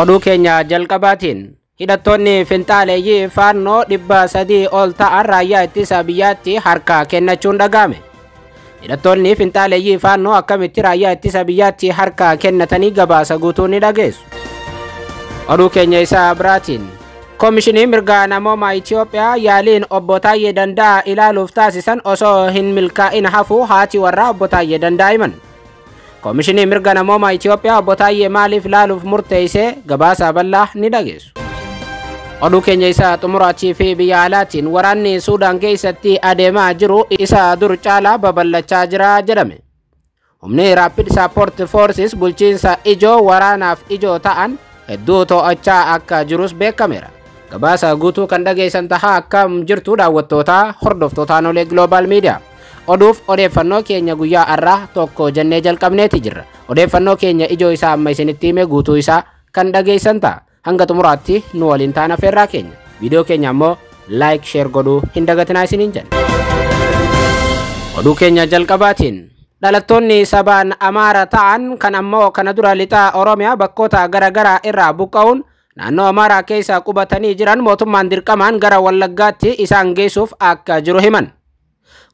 Oduu keenya jalqabaatiin hidhattoonni finxaaleeyyii faannoo dhibba sadii ol ta'an raayyaa ittisa biyyaatti harka kennachuun dhagaame. Hidhattoonni finxaaleeyyii faannoo akkamitti raayyaa ittisa biyyaatti harka kennatanii gabaasa guutuu ni dhageessu. Oduu keenya isaa biraatiin Koomishiniin mirga namoomaa Itiyoophiyaa yaaliin obbo Taayyee Danda'a ilaaluuf taasisan osoo hin milkaa'in hafuu haati warraa obbo Taayyee Danda'a himan. Koomishinii mirga namooma Itoophiyaa obbo Taayyee maaliif laaluuf murteessee gabaasaa bal'aa ni dhageessu. Oduu keenya isaa xumuraachii fi biyya alaatiin waraanni Suudaan keessatti adeemaa jiru isa dur caalaa babal'achaa jira jedhame. Humni Rapid Support Foorsis bulchiinsa ijoo waraanaaf ijoo ta'an hedduu to'achaa akka jirus beekameera. Gabaasa guutuu kan dhageessan tahaa akkam jirtu daawwattootaa hordoftootaan olee giloobaal miidiyaa. oduuf odeeffannoo keenya guyyaa har'aa tokko jennee jalqabneeti jirra odeeffannoo keenya ijoo isaa amma isinitti hime guutuu isaa kan dhageessan ta'a hanga xumuraatti nu waliin taana feerraa keenya viidiyoo keenya ammoo laayik sheer godhuu hin dagatinaa isiniin jenna oduu keenya jalqabaatiin dhalattoonni sabaan amaara ta'an kan ammoo kana dura lixaa gara bakkoota garaagaraa irraa buqqa'uun naannoo amaaraa keessa qubatanii jiran mootummaan dirqamaan gara wallaggaatti isaan geessuuf akka jiru himan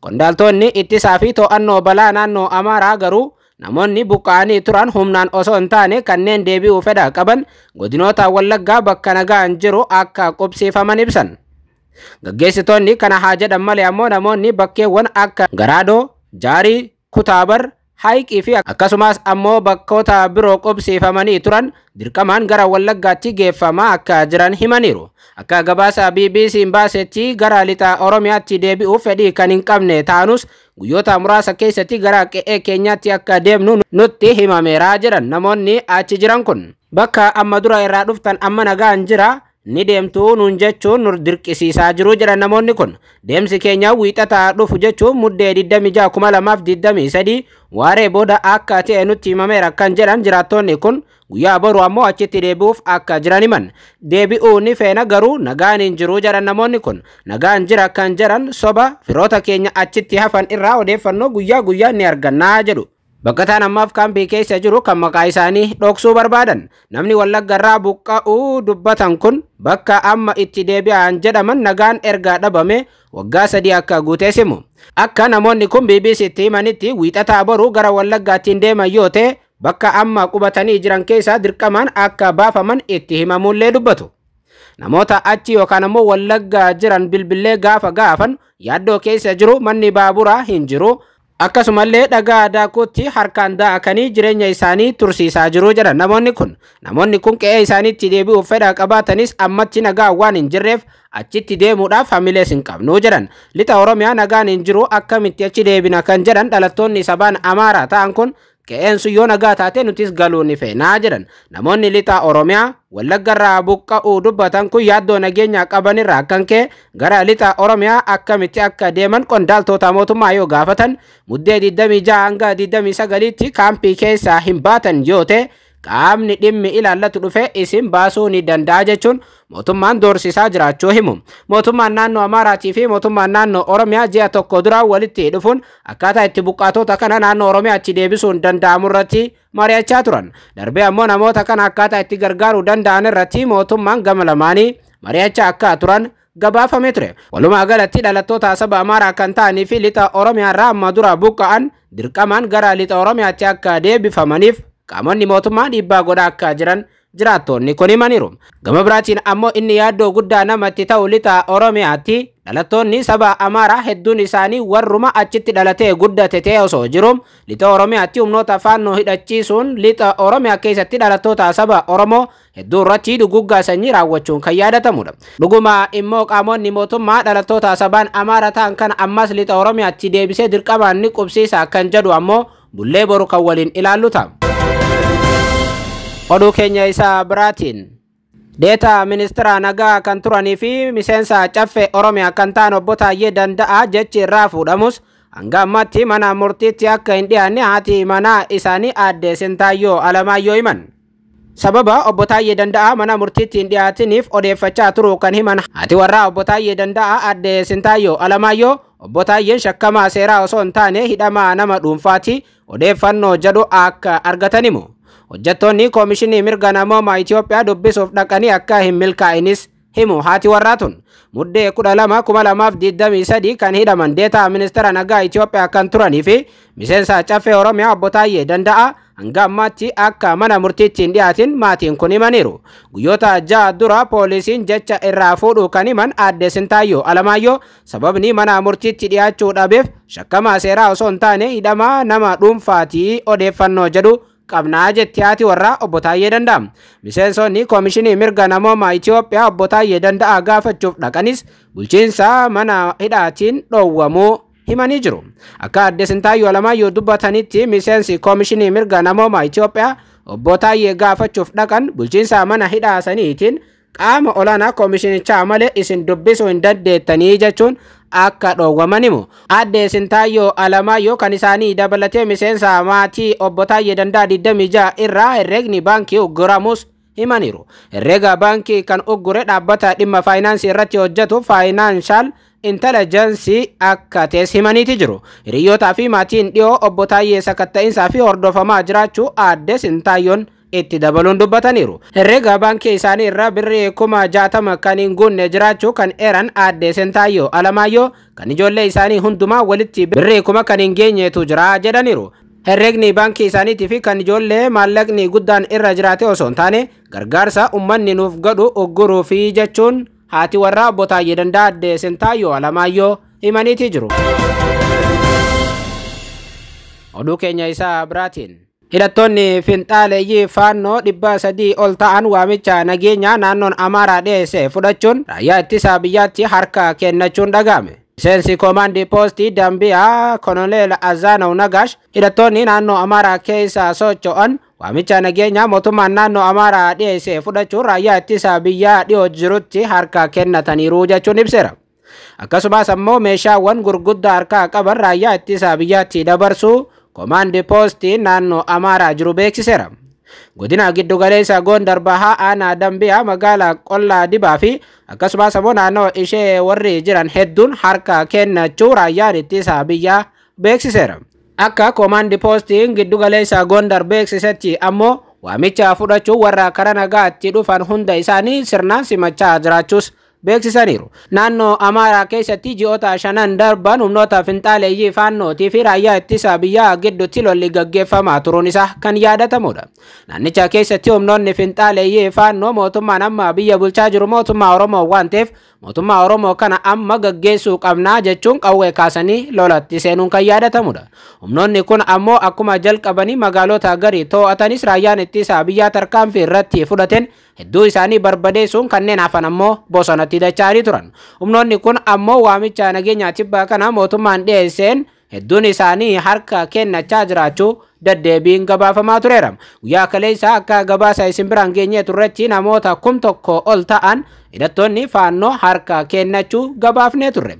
Qondaaltonni ittisaa fi to'annoo balaa naannoo Amaaraa garuu namoonni buqqa'anii turan humnaan osoo hin taane kanneen deebi'uu fedha qaban godinoota Wallaggaa bakka nagaan jiru akka qubsiifaman ibsan. Gaggeessitoonni kana haa jedhan malee ammoo namoonni bakkeewwan akka Garaadoo, Jaarii, Kutaabar, haayiqii fi akkasumas ammoo bakkoota biroo qobsiifamanii turan dirqamaan gara wallaggaatti geeffamaa akka jiran himaniiru. Akka gabaasa BBC'n baasetti gara lixaa Oromiyaatti deebi'uuf fedhii kan hin qabne taanus guyyoota muraasa keessatti gara qe'ee keenyaatti akka deemnu nutti himameera jedhan namoonni achi jiran kun. Bakka amma dura irraa dhuftan amma nagaan jira. ni deemtuu nuun jechuun nu dirqisiisaa jiru jedhan namoonni kun deemsi keenya wiixataa dhufu jechuun muddee 26,023 waaree booda akka ta'e nutti himameera kan jedhan jiraattoonni kun guyyaa boru ammoo achitti deebi'uuf akka jiran himan deebi'uu ni feena garuu nagaan hin jiru namoonni kun nagaan jira kan jedhan sobaa firoota keenya achitti hafan irraa odeeffannoo guyyaa guyyaa ni argannaa jedhu. Bakkataan ammaaf kaampii keessa jiru kan maqaa isaanii dhoksuu barbaadan namni wallaggarraa buqqa'uu dubbatan kun bakka amma itti deebi'an jedhaman nagaan ergaa dhabame waggaa sadii akka guutee Akka namoonni kun BBC itti himanitti wiixataa boruu gara wallaggaattiin deeman yoo ta'e bakka amma qubatanii jiran dirqamaan akka baafaman itti himamuullee dubbatu. Namoota achi yookaan ammoo wallaggaa jiran bilbilee gaafa gaafan yaaddoo keessa jiru manni baaburaa hin jiru. Akkasumallee dhagaa aadaa daakootti harkaan daakanii jireenya isaanii tursiisaa jiru jedha namoonni kun. Namoonni kun qe'ee isaaniitti deebi'uuf fedha qabaatanis ammatti nagaa waan hin jirreef achitti deemuudhaaf hamilees hin qabnu jedhan. Lixa Oromiyaa nagaan hin jiru akkamitti achi deebina kan jedhan dhalattoonni sabaan Amaaraa ta'an kun qe'een sun yoo nagaa taate nutis galuu ni feenaa jedhan namoonni lixaa oromiyaa wallaggarraa buqqa'uu dubbatan kun yaaddoo nageenyaa qabanirraa akkan kee gara lixaa oromiyaa akkamitti akka deeman qondaaltoota mootummaa yoo gaafatan muddee 26 hanga 29tti kaampii keessaa hin baatan yoo ta'e qaamni dhimmi ilaallatu dhufe isin baasuu ni danda'a jechuun mootummaan doorsisaa jiraachuu himu. Mootummaan naannoo Amaaraatii fi mootummaan naannoo Oromiyaa ji'a tokko dura walitti dhufuun akkaataa itti buqqaatota kana naannoo Oromiyaatti deebisuun danda'amu irratti mari'achaa turan. Darbee ammoo namoota kana akkaataa itti gargaaruu danda'an irratti mootummaan gama lamaanii mari'achaa akka turan gabaafamee ture. Walumaa galatti dhalattoota saba Amaaraa kan ta'anii fi lixa Oromiyaa irraa amma dura buqqa'an dirqamaan gara lixa Oromiyaatti akka deebifamaniif Kamon ni mootummaa di bagoda akka jiran ni koni manirum. Gama biraatiin ammo inni yaaddoo guddaa namatti ta'u lixaa Oromiyaatti ni saba Amaaraa hedduun isaanii warruma achitti dhalatee guddate ta'e osoo jiru lixa Oromiyaatti humnoota faannoo hidhachiisuun lixa Oromiyaa keessatti dhalattoota saba Oromoo hedduu irratti dhuguggaa sanyii raawwachuun immo kamon ni immoo qaamonni dalato ta sabaan amara ta ankan ammas lita lixa ati debise dirqamaan ni qubsiisa kan jedhu ammo. bullee boru kawalin waliin ilaallu oduu Kenya isaa Data deetaa Naga nagaa kan turanii fi miseensa caffee akan kan ta'an ye dan daa jechi rafu damus angga mati mana murtiitti akka ni hati mana isani ade sentayo Sentaayyoo Alamaayyoo Sababa ye dan daa mana murtiitti hin dhiyaatiniif odeeffachaa turu kan himan warra obota ye dan daa ade sentayo alamayo yo obota ye seeraa sera oson tane hidama nama ode fano jedhu ak argatanimu. hojjettoonni Komishinii mirga namoomaa Itoophiyaa dubbisuuf dhaqanii akka hin milkaa'inis himu haati warraa tun muddee sadi kan hidhaman deetaa ministeera nagaa Itoophiyaa kan turanii fi miseensa caffee Oromiyaa obbo Taayyee danda'a hanga ammaatti akka mana murtiitti hin dhiyaatin maatiin kun himaniiru guyyoota ja'a dura poolisiin jecha irraa fuudhu kan himan aadde Sintaayyoo Alamaayyo. sababni mana murtiitti dhiyaachuu dhabeef shakkamaa seeraa osoo hin taane hidhamaa nama dhuunfaatii odeeffannoo jedhu qabnaa jetti haati warraa obbo Taayyee Danda'am. Miseensonni komishinii Mirga Namoomaa Itiyoophiyaa obbo Taayyee Danda'a gaafachuuf dhaqanis bulchiinsa mana hidhaatiin dhoowwamuu himanii jiru. Akka adde Sintaayyoo yoo dubbatanitti miseensi komishinii Mirga Namoomaa Itiyoophiyaa obbo Taayyee gaafachuuf dhaqan bulchiinsa mana hidhaa qaama olaanaa komishinichaa malee isin dubbisuu hin dandeettanii jechuun akka dhoowwamanimu adde isin taayyoo alamaayyoo kan isaanii dabalatee miseensa maatii obbo Taayyee Dandaa Ja'a irraa herregni baankii ugguramus himaniiru. Herrega baankii kan uggure dhaabbata dhimma faayinaansii irratti hojjatu faayinaanshaal intelejansii akka tees himaniiti jiru. Hiriyyootaa fi maatiin dhiyoo obbo Taayyee sakatta'iinsaa fi hordofamaa jiraachuu adde Sintaayoon itti dabaluun dubbataniiru. Herreega baankii isaanii irraa birrii kuma jaatama kan hin goonne jiraachuu kan eeran aadde Sentaayyoo Alamaayyoo kan ijoollee isaanii hundumaa walitti birrii kuma kan hin geenyeetu jira jedhaniiru. Herreegni baankii isaaniitii fi kan ijoollee maallaqni guddaan irra jiraate osoo hin taane gargaarsa ummanni nuuf godhu ogguruu fi jechuun haati warra abbootaayye danda'a aadde Sentaayyoo Alamaayyoo himaniitii jiru. oduu keenya isaa biraatiin hidhattoonni finxaaleeyyii faannoo dhibba sadii ol ta'an waamicha nageenyaa naannoon amaaraa dhiyeesse fudhachuun raayyaa ittisaa ti harka kennachuun dhaga'ame. miseensi koomaandii poostii dambiyaa konoleel azaanaw nagash hidhattoonni naannoo amaaraa keessa socho'an waamicha fuda chun naannoo amaaraa dhiyeesse fudhachuun raayyaa ittisaa biyyaa dhiyoo ti harka kennataniiru jechuun ibseera. akkasumas ammoo meeshaawwan gurguddaa harkaa qaban raayyaa ittisaa biyyaatti dabarsuu Komaandi poostii naannoo Amaaraa jiru beeksiseera. Godina giddugaleessa Gondar Bahaa Aanaa Dambiyaa magaalaa Qollaa Dibaa fi akkasumas immoo naannoo ishee warri jiran hedduun harka kennachuu raayyaan ittisa biyyaa beeksiseera. Akka koomaandi poostiin giddugaleessa Gondar beeksisetti ammoo waamicha fudhachuun warra karaa nagaatti dhufan hunda isaanii sirnaan simachaa jiraachuus beeksisaniiru. Naannoo Amaaraa keessatti ji'oota shanan darban humnoota finxaaleeyyii faannootii fi raayyaa ittisa biyyaa gidduutti lolli gaggeeffamaa turuun isaa kan yaadatamudha. Naannicha keessatti humnoonni finxaaleeyyii faannoo mootummaan amma biyya bulchaa jiru mootummaa Oromoo waan ta'eef mootummaa Oromoo kana amma gaggeessuu qabnaa jechuun qawwee kaasanii lolatti seenuun kan yaadatamudha. Humnoonni kun ammoo akkuma jalqabanii magaalota garii to'atanis raayyaan ittisa biyyaa tarkaanfii irratti fudhateen Hedduu isaanii barbadeessuun kanneen hafan ammoo bosonatti dachaarii turan. Humnoonni kun ammoo waamichaa nageenya tibbaa kana mootummaan dhiyeesseen hedduun isaanii harka kennachaa jiraachuu daddeebiin gabaafamaa tureera. Guyyaa kaleessaa akka gabaasa isin biraan geenyee turretti namoota kum tokko ol ta'an hidhattoonni faannoo harka kennachuu gabaafnee turre.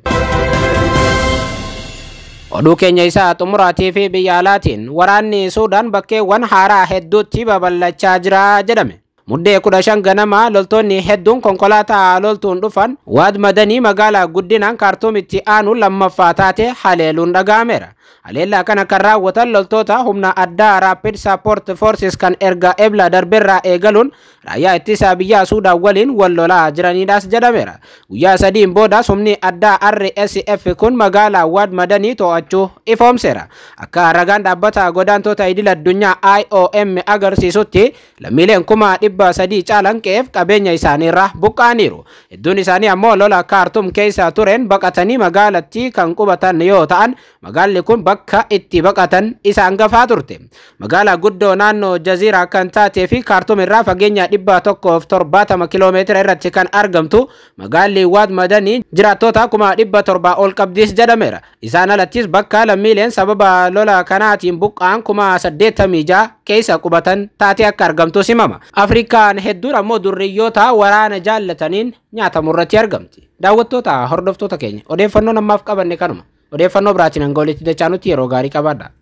Oduu keenya isaa xumuraatii fi biyya alaatiin waraanni Suudaan bakkeewwan haaraa hedduutti babal'achaa jira jedhame. Muddee kudha shan ganamaa loltoonni hedduun konkolaataa loltuun dhufan waad madanii magaalaa guddinaan kaartuumitti aanuun lammaffaa taate haleeluun dhagaameera. Aleellaa kana kan raawwatan loltoota humna addaa Rapid Support Forces kan erga ebla darbeerraa eegaluun raayyaa ittisaa biyyaa Suudaan waliin wal lolaa jiraniidhaas jedhameera. Guyyaa sadiin boodaas humni addaa RSF kun magaalaa Waad Madanii to'achuu ifoomseera. Akka ragaan dhaabbata godaantota idila dunya IOM agarsiisutti lammiileen kuma dhibba sadii caalan qeef qabeenya isaaniirraa buqqaaniiru. Hedduun isaanii ammoo lola kaartum keessa tureen baqatanii magaalattii kan qubatan yoo ta'an magaalli kun bakka itti baqatan isa hangafaa turte magaalaa guddoo naannoo jaziiraa kan taatee fi kaartum irraa fageenya dhibba tokkoof torbaatama kiloomeetira irratti kan argamtu magaalli waad madanii jiraattota kuma dhibba torbaa ol qabdiis jedhameera isaan alattis bakka lammiileen sababa lola kanaatiin buqqaan kuma saddeettamii jaa keessa qubatan taatee akka argamtu simama. afrikaan hedduun ammoo durriyyoota waraana jaallataniin irratti argamti daawwattoota hordoftoota keenya odeeffannoon namaaf qabanne kanuma. odeeffannoo biraatiin hanga olitti dachaa yeroo gaarii qabaadha.